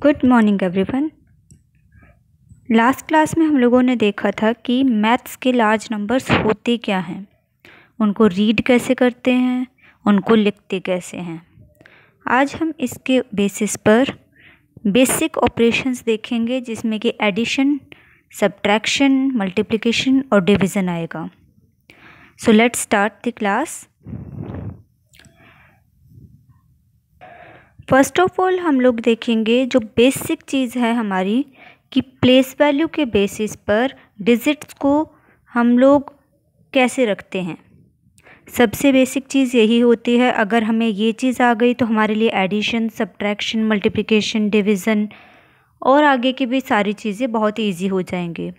good morning everyone last class में हम लोगों ने देखा था कि मैथ्स के लार्ज नंबर्स होते क्या हैं उनको रीड कैसे करते हैं उनको लिखते कैसे हैं आज हम इसके बेसिस पर बेसिक ऑपरेशंस देखेंगे जिसमें कि एडिशन सब्ट्रैक्शन मल्टीप्लिकेशन और डिवीज़न आएगा so let's start the class first of all हम लोग देखेंगे जो बेसिक चीज़ है हमारी कि प्लेस वैल्यू के बेसिस पर डिजिट्स को हम लोग कैसे रखते हैं सबसे बेसिक चीज़ यही होती है अगर हमें ये चीज़ आ गई तो हमारे लिए एडिशन सब्ट्रैक्शन मल्टीप्लिकेशन डिवीज़न और आगे की भी सारी चीज़ें बहुत इजी हो जाएंगी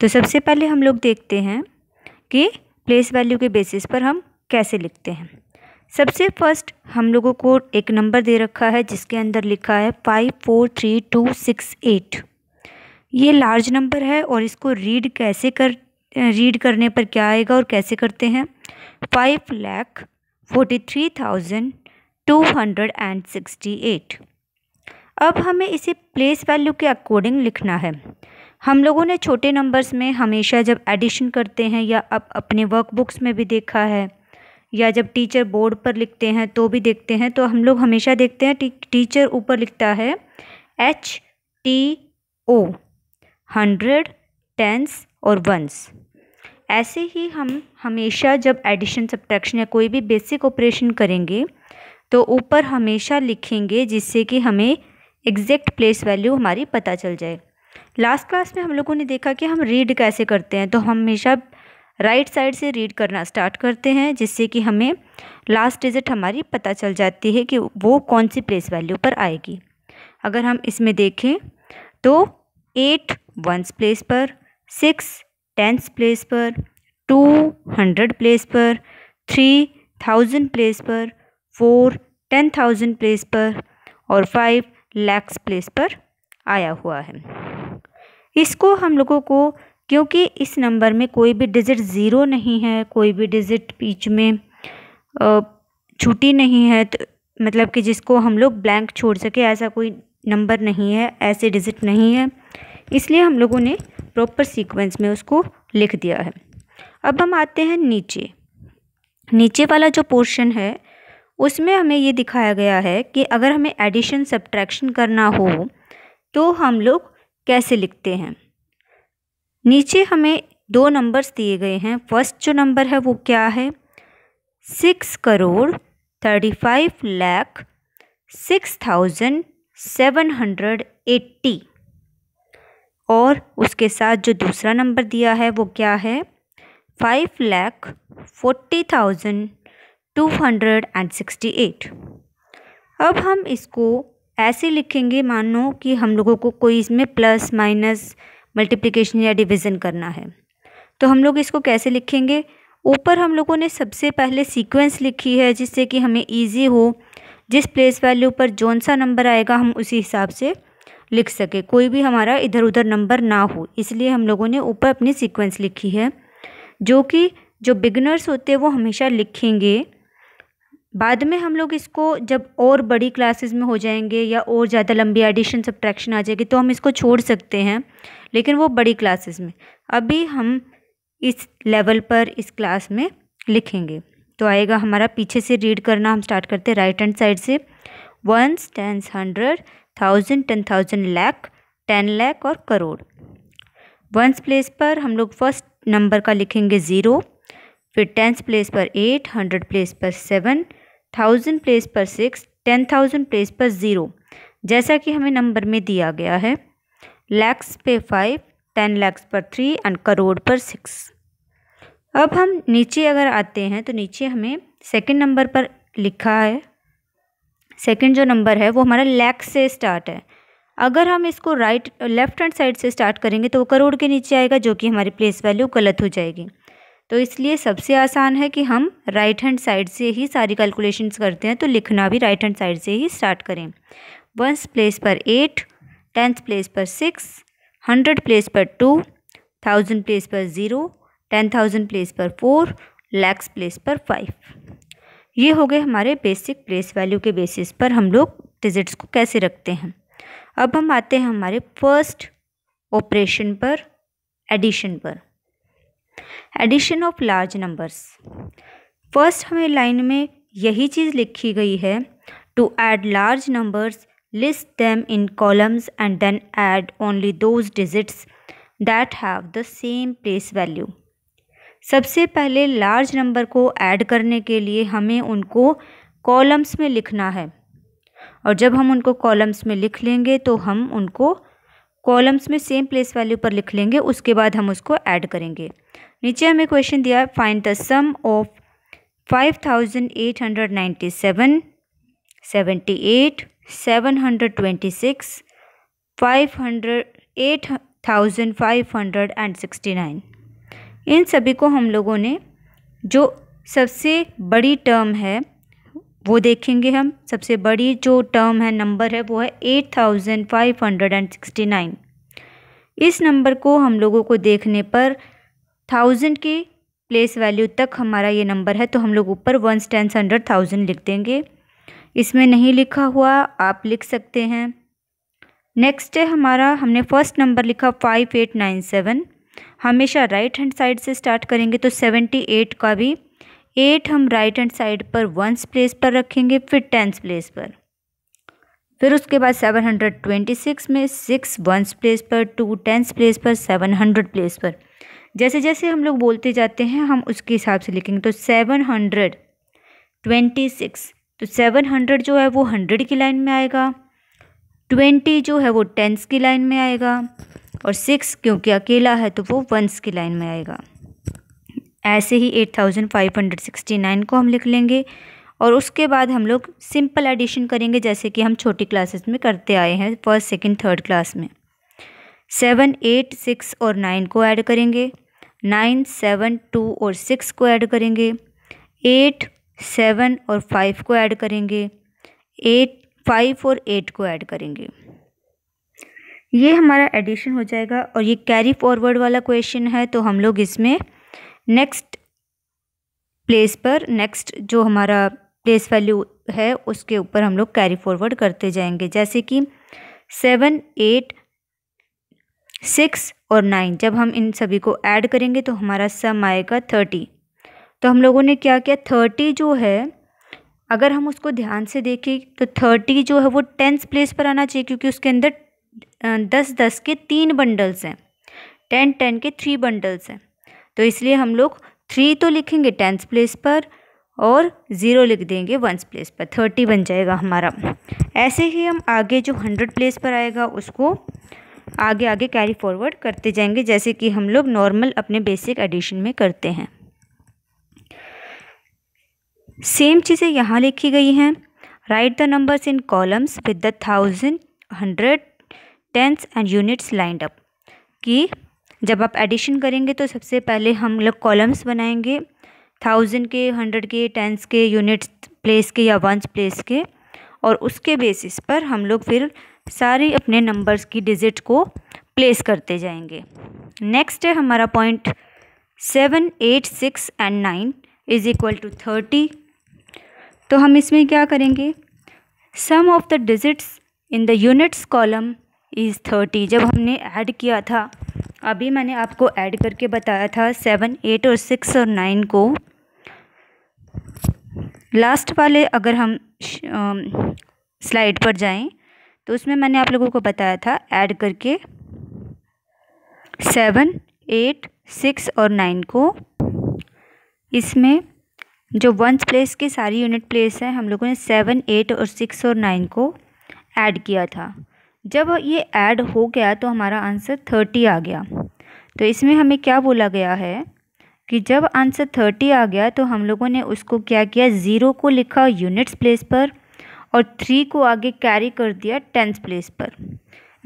तो सबसे पहले हम लोग देखते हैं कि प्लेस वैल्यू के बेसिस पर हम कैसे लिखते हैं सबसे फर्स्ट हम लोगों को एक नंबर दे रखा है जिसके अंदर लिखा है five four three two six eight ये लार्ज नंबर है और इसको रीड कैसे कर रीड करने पर क्या आएगा और कैसे करते हैं five lakh forty three thousand two hundred and sixty eight अब हमें इसे प्लेस वैल्यू के अकॉर्डिंग लिखना है हम लोगों ने छोटे नंबर्स में हमेशा जब एडिशन करते हैं या अब अपने वर्कबुक्स में भी देखा है या जब टीचर बोर्ड पर लिखते हैं तो भी देखते हैं तो हम लोग हमेशा देखते हैं टीचर ऊपर लिखता है H T O hundred tens और वंस ऐसे ही हम हमेशा जब एडिशन सब्ट्रैक्शन या कोई भी बेसिक ऑपरेशन करेंगे तो ऊपर हमेशा लिखेंगे जिससे कि हमें एग्जैक्ट प्लेस वैल्यू हमारी पता चल जाए लास्ट क्लास में हम लोगों ने देखा कि हम रीड कैसे करते हैं तो हमेशा राइट साइड से रीड करना स्टार्ट करते हैं जिससे कि हमें लास्ट डिजिट हमारी पता चल जाती है कि वो कौन सी प्लेस वैल्यू पर आएगी अगर हम इसमें देखें तो एट वंस प्लेस पर सिक्स टेंथ प्लेस पर टू हंड्रेड प्लेस पर थ्री थाउजेंड प्लेस पर फोर टेन थाउजेंड प्लेस पर और फाइव लैक्स प्लेस पर आया हुआ है इसको हम लोगों को क्योंकि इस नंबर में कोई भी डिजिट ज़ीरो नहीं है कोई भी डिजिट बीच में छुट्टी नहीं है तो मतलब कि जिसको हम लोग ब्लैंक छोड़ सके ऐसा कोई नंबर नहीं है ऐसे डिजिट नहीं है इसलिए हम लोगों ने प्रॉपर सीक्वेंस में उसको लिख दिया है अब हम आते हैं नीचे नीचे वाला जो पोर्शन है उसमें हमें ये दिखाया गया है कि अगर हमें एडिशन सब्ट्रैक्शन करना हो तो हम लोग कैसे लिखते हैं नीचे हमें दो नंबर्स दिए गए हैं फर्स्ट जो नंबर है वो क्या है six crore thirty five lakh six thousand seven hundred eighty और उसके साथ जो दूसरा नंबर दिया है वो क्या है five lakh forty thousand two hundred and sixty eight अब हम इसको ऐसे लिखेंगे मानो कि हम लोगों को कोई इसमें प्लस माइनस मल्टीप्लिकेशन या डिवीज़न करना है तो हम लोग इसको कैसे लिखेंगे ऊपर हम लोगों ने सबसे पहले सीक्वेंस लिखी है जिससे कि हमें ईजी हो जिस प्लेस वैल्यू पर जौन सा नंबर आएगा हम उसी हिसाब से लिख सके कोई भी हमारा इधर उधर नंबर ना हो इसलिए हम लोगों ने ऊपर अपनी सीक्वेंस लिखी है जो कि जो बिगनर्स होते हैं वो हमेशा लिखेंगे बाद में हम लोग इसको जब और बड़ी क्लासेस में हो जाएंगे या और ज़्यादा लंबी एडिशन सब्ट्रैक्शन आ जाएगी तो हम इसको छोड़ सकते हैं लेकिन वो बड़ी क्लासेस में अभी हम इस लेवल पर इस क्लास में लिखेंगे तो आएगा हमारा पीछे से रीड करना हम स्टार्ट करते हैं राइट हैंड साइड से ones tens hundred thousand ten thousand lakh ten lakh और करोड़ वंस प्लेस पर हम लोग फर्स्ट नंबर का लिखेंगे ज़ीरो फिर टेंस प्लेस पर एट हंड्रेड प्लेस पर सेवन थाउजेंड प्लेस पर सिक्स टेन थाउजेंड प्लेस पर ज़ीरो जैसा कि हमें नंबर में दिया गया है लैक्स पे फाइव टेन लैक्स पर थ्री एंड करोड़ पर सिक्स अब हम नीचे अगर आते हैं तो नीचे हमें सेकंड नंबर पर लिखा है सेकंड जो नंबर है वो हमारा लैक्स से स्टार्ट है अगर हम इसको राइट लेफ्ट हैंड साइड से स्टार्ट करेंगे तो वो करोड़ के नीचे आएगा जो कि हमारी प्लेस वैल्यू गलत हो जाएगी तो इसलिए सबसे आसान है कि हम राइट हैंड साइड से ही सारी कैलकुलेशंस करते हैं तो लिखना भी राइट हैंड साइड से ही स्टार्ट करें वंस प्लेस पर एट टेंथ प्लेस पर सिक्स हंड्रेड प्लेस पर टू थाउजेंड प्लेस पर ज़ीरो टेन थाउजेंड प्लेस पर फोर लैक्स प्लेस पर फाइव ये हो गए हमारे बेसिक प्लेस वैल्यू के बेसिस पर हम लोग डिजिट्स को कैसे रखते हैं अब हम आते हैं हमारे फर्स्ट ऑपरेशन पर एडिशन पर addition of large numbers first हमें लाइन में यही चीज़ लिखी गई है to add large numbers list them in columns and then add only those digits that have the same place value सबसे पहले लार्ज नंबर को ऐड करने के लिए हमें उनको कॉलम्स में लिखना है और जब हम उनको कॉलम्स में लिख लेंगे तो हम उनको कॉलम्स में सेम प्लेस वैल्यू पर लिख लेंगे उसके बाद हम उसको ऐड करेंगे नीचे हमें क्वेश्चन दिया है find the sum of five thousand eight hundred ninety seven seventy eight seven hundred twenty six five hundred eight thousand five hundred and sixty nine इन सभी को हम लोगों ने जो सबसे बड़ी टर्म है वो देखेंगे हम सबसे बड़ी जो टर्म है नंबर है वो है eight thousand five hundred and sixty nine इस नंबर को हम लोगों को देखने पर थाउजेंड के प्लेस वैल्यू तक हमारा ये नंबर है तो हम लोग ऊपर वन टेन हंड्रेड थाउजेंड लिख देंगे इसमें नहीं लिखा हुआ आप लिख सकते हैं नेक्स्ट है हमारा हमने फर्स्ट नंबर लिखा फाइव एट नाइन सेवन हमेशा राइट हैंड साइड से स्टार्ट करेंगे तो सेवेंटी एट का भी एट हम राइट हैंड साइड पर वंस प्लेस पर रखेंगे फिर टेंस प्लेस पर फिर उसके बाद सेवन हंड्रेड ट्वेंटी सिक्स में सिक्स वंस प्लेस पर टू टेंस प्लेस पर सेवन हंड्रेड प्लेस पर जैसे जैसे हम लोग बोलते जाते हैं हम उसके हिसाब से लिखेंगे तो सेवन हंड्रेड ट्वेंटी सिक्स तो सेवन हंड्रेड जो है वो हंड्रेड की लाइन में आएगा ट्वेंटी जो है वो टेंस की लाइन में आएगा और सिक्स क्योंकि अकेला है तो वो वंस की लाइन में आएगा ऐसे ही eight thousand five hundred sixty nine को हम लिख लेंगे और उसके बाद हम लोग सिंपल एडिशन करेंगे जैसे कि हम छोटी क्लासेस में करते आए हैं फर्स्ट सेकंड थर्ड क्लास में सेवन एट सिक्स और नाइन को ऐड करेंगे नाइन सेवन टू और सिक्स को ऐड करेंगे एट सेवन और फाइव को ऐड करेंगे एट फाइव और एट को ऐड करेंगे ये हमारा एडिशन हो जाएगा और ये कैरी फॉरवर्ड वाला क्वेश्चन है तो हम लोग इसमें नेक्स्ट प्लेस पर नेक्स्ट जो हमारा प्लेस वैल्यू है उसके ऊपर हम लोग कैरी फॉरवर्ड करते जाएंगे जैसे कि सेवन एट सिक्स और नाइन जब हम इन सभी को ऐड करेंगे तो हमारा सम आएगा थर्टी तो हम लोगों ने क्या किया थर्टी जो है अगर हम उसको ध्यान से देखें तो थर्टी जो है वो टेंथ प्लेस पर आना चाहिए क्योंकि उसके अंदर दस दस के तीन बंडल्स हैं टेन टेन के थ्री बंडल्स हैं तो इसलिए हम लोग थ्री तो लिखेंगे टेंथ प्लेस पर और ज़ीरो लिख देंगे वंस प्लेस पर थर्टी बन जाएगा हमारा ऐसे ही हम आगे जो हंड्रेड प्लेस पर आएगा उसको आगे आगे कैरी फॉरवर्ड करते जाएंगे जैसे कि हम लोग नॉर्मल अपने बेसिक एडिशन में करते हैं सेम चीज़ें यहाँ लिखी गई हैं write the numbers in columns with the thousand hundred tenth and units lined up कि जब आप एडिशन करेंगे तो सबसे पहले हम लोग कॉलम्स बनाएंगे थाउजेंड के हंड्रेड के टेंस के यूनिट्स प्लेस के या वंस प्लेस के और उसके बेसिस पर हम लोग फिर सारे अपने नंबर्स की डिजिट को प्लेस करते जाएंगे नेक्स्ट है हमारा point seven eight six and nine is equal to thirty तो हम इसमें क्या करेंगे sum of the digits in the units column is thirty जब हमने ऐड किया था अभी मैंने आपको ऐड करके बताया था सेवन एट और सिक्स और नाइन को लास्ट वाले अगर हम स्लाइड पर जाएं तो उसमें मैंने आप लोगों को बताया था ऐड करके सेवन एट सिक्स और नाइन को इसमें जो वंस प्लेस के सारी यूनिट प्लेस हैं हम लोगों ने सेवन एट और सिक्स और नाइन को ऐड किया था जब ये ऐड हो गया तो हमारा आंसर थर्टी आ गया तो इसमें हमें क्या बोला गया है कि जब आंसर थर्टी आ गया तो हम लोगों ने उसको क्या किया ज़ीरो को लिखा यूनिट्स प्लेस पर और थ्री को आगे कैरी कर दिया टेंथ प्लेस पर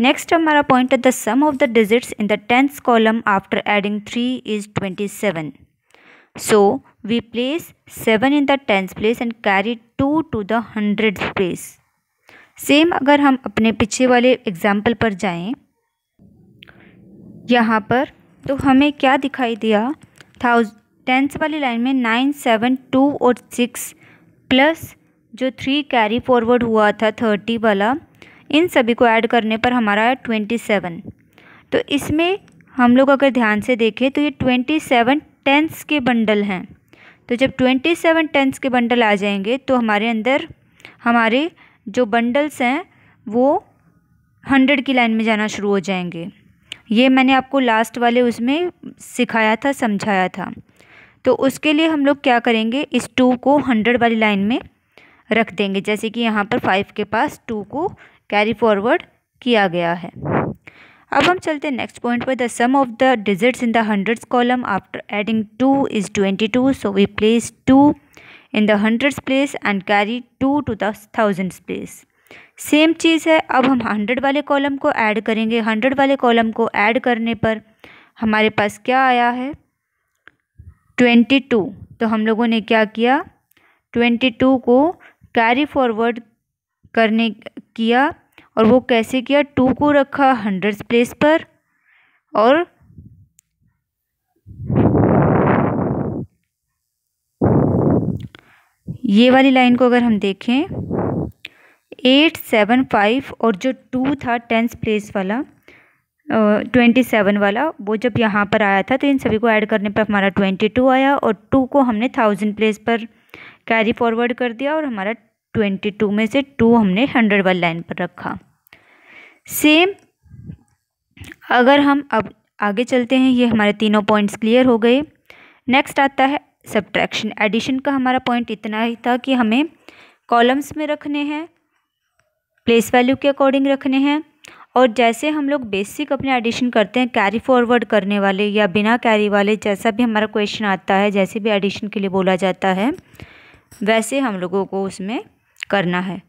नेक्स्ट हमारा पॉइंट है the sum of the digits in the tenth column after adding three is twenty seven so we place seven in the tenth place and carry two to the hundred place same अगर हम अपने पीछे वाले example पर जाएं यहाँ पर तो हमें क्या दिखाई दिया थाउज टेंथ वाली लाइन में नाइन सेवन टू और सिक्स प्लस जो थ्री कैरी फॉरवर्ड हुआ था थर्टी वाला इन सभी को ऐड करने पर हमारा है ट्वेंटी सेवन तो इसमें हम लोग अगर ध्यान से देखें तो ये ट्वेंटी सेवन टेंथ्स के बंडल हैं तो जब ट्वेंटी सेवन टेंस के बंडल आ जाएंगे तो हमारे अंदर हमारे जो बंडल्स हैं वो हंड्रेड की लाइन में जाना शुरू हो जाएंगे ये मैंने आपको लास्ट वाले उसमें सिखाया था समझाया था तो उसके लिए हम लोग क्या करेंगे इस टू को हंड्रेड वाली लाइन में रख देंगे जैसे कि यहाँ पर फाइव के पास टू को कैरी फॉरवर्ड किया गया है अब हम चलते हैं नेक्स्ट पॉइंट पर the sum of the digits in the hundreds column after adding two is twenty two so we place two in the hundreds place and carry two to the thousands place same चीज़ है अब हम hundred वाले column को add करेंगे hundred वाले column को add करने पर हमारे पास क्या आया है ट्वेंटी टू तो हम लोगों ने क्या किया ट्वेंटी टू को कैरी फॉरवर्ड करने किया और वो कैसे किया टू को रखा हंड्रेड्स प्लेस पर और ये वाली लाइन को अगर हम देखें एट सेवन फाइव और जो टू था टेंथ प्लेस वाला ट्वेंटी सेवन वाला वो जब यहाँ पर आया था तो इन सभी को ऐड करने पर हमारा ट्वेंटी टू आया और टू को हमने थाउजेंड प्लेस पर कैरी फॉरवर्ड कर दिया और हमारा ट्वेंटी टू में से टू हमने हंड्रेड वाली लाइन पर रखा सेम अगर हम अब आगे चलते हैं ये हमारे तीनों पॉइंट्स क्लियर हो गए नेक्स्ट आता है सब्ट्रैक्शन एडिशन का हमारा पॉइंट इतना ही था कि हमें कॉलम्स में रखने हैं प्लेस वैल्यू के अकॉर्डिंग रखने हैं और जैसे हम लोग बेसिक अपने एडिशन करते हैं कैरी फॉरवर्ड करने वाले या बिना कैरी वाले जैसा भी हमारा क्वेश्चन आता है जैसे भी एडिशन के लिए बोला जाता है वैसे हम लोगों को उसमें करना है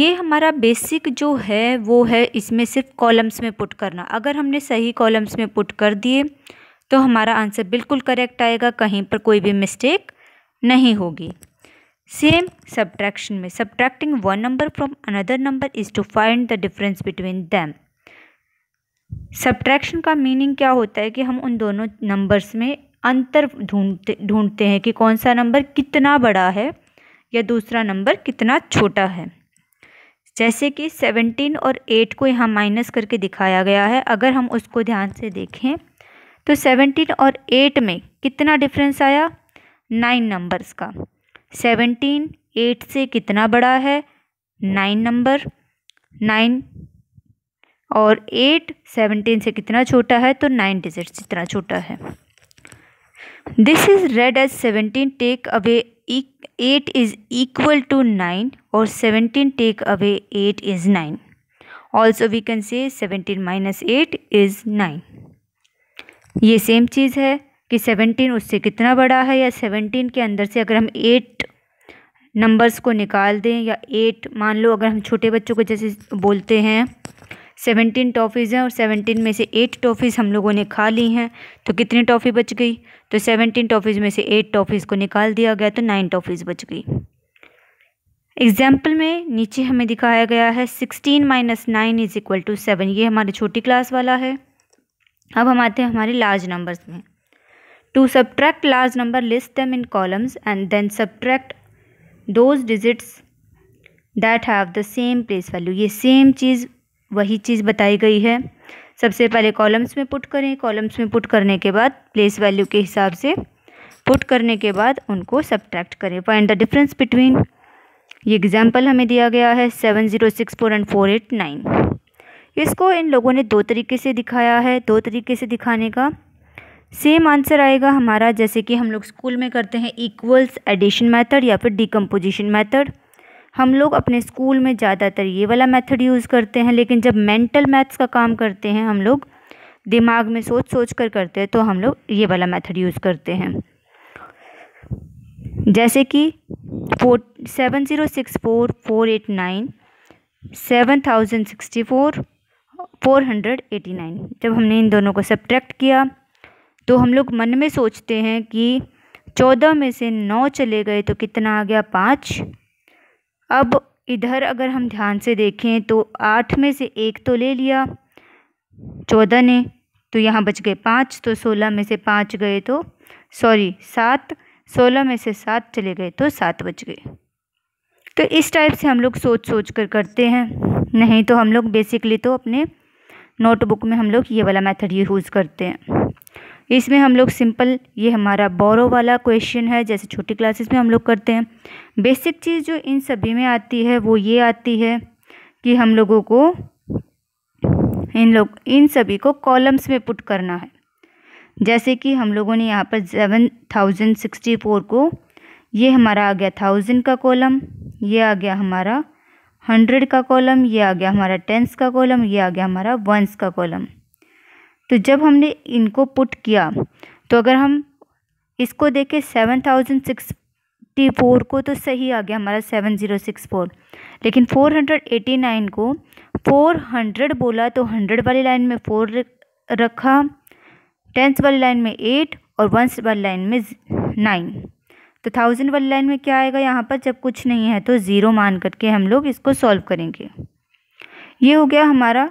ये हमारा बेसिक जो है वो है इसमें सिर्फ कॉलम्स में पुट करना अगर हमने सही कॉलम्स में पुट कर दिए तो हमारा आंसर बिल्कुल करेक्ट आएगा कहीं पर कोई भी मिस्टेक नहीं होगी सेम सब्ट्रैक्शन में subtracting one number from another number is to find the difference between them subtraction का मीनिंग क्या होता है कि हम उन दोनों नंबर्स में अंतर ढूंढते ढूंढते हैं कि कौन सा नंबर कितना बड़ा है या दूसरा नंबर कितना छोटा है जैसे कि सेवनटीन और एट को यहाँ माइनस करके दिखाया गया है अगर हम उसको ध्यान से देखें तो सेवनटीन और एट में कितना डिफरेंस आया नाइन नंबर्स का सेवनटीन एट से कितना बड़ा है नाइन नंबर नाइन और एट सेवनटीन से कितना छोटा है तो नाइन डिजिट जितना छोटा है this is read as seventeen take away eight is equal to nine और seventeen take away eight is nine also we can say seventeen minus eight is nine ये सेम चीज़ है कि सेवनटीन उससे कितना बड़ा है या सेवनटीन के अंदर से अगर हम एट नंबर्स को निकाल दें या एट मान लो अगर हम छोटे बच्चों को जैसे बोलते हैं सेवनटीन टॉफ़ीज़ हैं और सेवनटीन में से एट टॉफ़ीज़ हम लोगों ने खा ली हैं तो कितनी टॉफ़ी बच गई तो सेवनटीन टॉफ़ीज़ में से एट टॉफ़ीज़ को निकाल दिया गया तो नाइन टॉफ़ीज़ बच गई एग्जाम्पल में नीचे हमें दिखाया गया है sixteen minus nine is equal to seven ये हमारे छोटी क्लास वाला है अब हम आते हैं हमारे लार्ज नंबर्स में to subtract large number list them in columns and then subtract those digits that have the same place value ये सेम चीज़ वही चीज़ बताई गई है सबसे पहले कॉलम्स में पुट करें कॉलम्स में पुट करने के बाद प्लेस वैल्यू के हिसाब से पुट करने के बाद उनको सब्ट्रैक्ट करें फाइंड द डिफरेंस बिटवीन ये एग्जाम्पल हमें दिया गया है seven zero six four and four eight nine इसको इन लोगों ने दो तरीके से दिखाया है दो तरीके से दिखाने का सेम आंसर आएगा हमारा जैसे कि हम लोग स्कूल में करते हैं इक्वल्स एडिशन मेथड या फिर डिकम्पोजिशन मेथड हम लोग अपने स्कूल में ज़्यादातर ये वाला मेथड यूज़ करते हैं लेकिन जब मेंटल मैथ्स का काम करते हैं हम लोग दिमाग में सोच सोच कर करते हैं तो हम लोग ये वाला मेथड यूज़ करते हैं जैसे कि four seven zero six four four eight nine seven thousand sixty four four hundred eighty nine जब हमने इन दोनों को सब्ट्रैक्ट किया तो हम लोग मन में सोचते हैं कि चौदह में से नौ चले गए तो कितना आ गया पाँच अब इधर अगर हम ध्यान से देखें तो आठ में से एक तो ले लिया चौदह ने तो यहाँ बच गए पाँच तो सोलह में से पाँच गए तो सॉरी सात सोलह में से सात चले गए तो सात बच गए तो इस टाइप से हम लोग सोच सोच कर करते हैं नहीं तो हम लोग बेसिकली तो अपने नोटबुक में हम लोग ये वाला मेथड यूज़ करते हैं इसमें हम लोग सिंपल ये हमारा बोरो वाला क्वेश्चन है जैसे छोटी क्लासेस में हम लोग करते हैं बेसिक चीज़ जो इन सभी में आती है वो ये आती है कि हम लोगों को इन लोग इन सभी को कॉलम्स में पुट करना है जैसे कि हम लोगों ने यहाँ पर सेवन थाउजेंड सिक्सटी फोर को ये हमारा आ गया थाउजेंड का कॉलम ये आ गया हमारा हंड्रेड का कॉलम ये आ गया हमारा टेंस का कॉलम ये आ गया हमारा वंस का कॉलम तो जब हमने इनको पुट किया तो अगर हम इसको देखें सेवन थाउजेंड सिक्सटी फोर को तो सही आ गया हमारा सेवन ज़ीरो सिक्स फोर लेकिन फोर हंड्रेड एटी नाइन को फोर हंड्रेड बोला तो हंड्रेड वाली लाइन में फोर रखा टेंस वाली लाइन में एट और वंस वाली लाइन में नाइन तो थाउजेंड वाली लाइन में क्या आएगा यहाँ पर जब कुछ नहीं है तो ज़ीरो मान करके हम लोग इसको सॉल्व करेंगे ये हो गया हमारा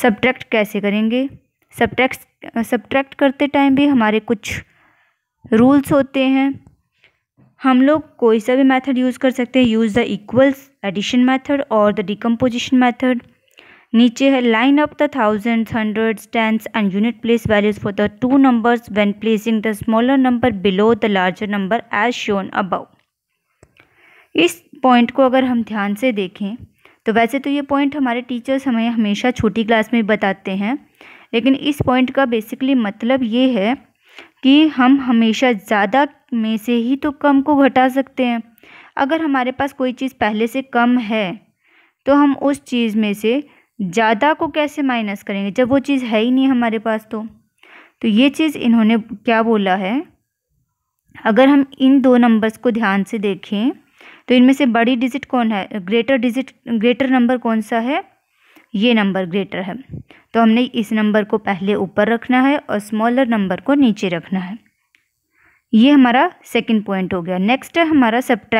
सब्ट्रैक्ट कैसे करेंगे सब्ट्रैक्ट सब्ट्रैक्ट करते टाइम भी हमारे कुछ रूल्स होते हैं हम लोग कोई सा भी मेथड यूज़ कर सकते हैं use the equals addition method और द डिकम्पोजिशन मेथड नीचे है line up the thousands hundreds tens and unit place values for the two numbers when placing the smaller number below the larger number as shown above इस point को अगर हम ध्यान से देखें तो वैसे तो ये पॉइंट हमारे टीचर्स हमें हमेशा छोटी क्लास में बताते हैं लेकिन इस पॉइंट का बेसिकली मतलब ये है कि हम हमेशा ज़्यादा में से ही तो कम को घटा सकते हैं अगर हमारे पास कोई चीज़ पहले से कम है तो हम उस चीज़ में से ज़्यादा को कैसे माइनस करेंगे जब वो चीज़ है ही नहीं हमारे पास तो तो ये चीज़ इन्होंने क्या बोला है अगर हम इन दो नंबर्स को ध्यान से देखें तो इनमें से बड़ी डिजिट कौन है ग्रेटर डिजिट ग्रेटर नंबर कौन सा है ये नंबर ग्रेटर है तो हमने इस नंबर को पहले ऊपर रखना है और स्मॉलर नंबर को नीचे रखना है ये हमारा सेकंड पॉइंट हो गया नेक्स्ट है हमारा सब्ट्रैक्ट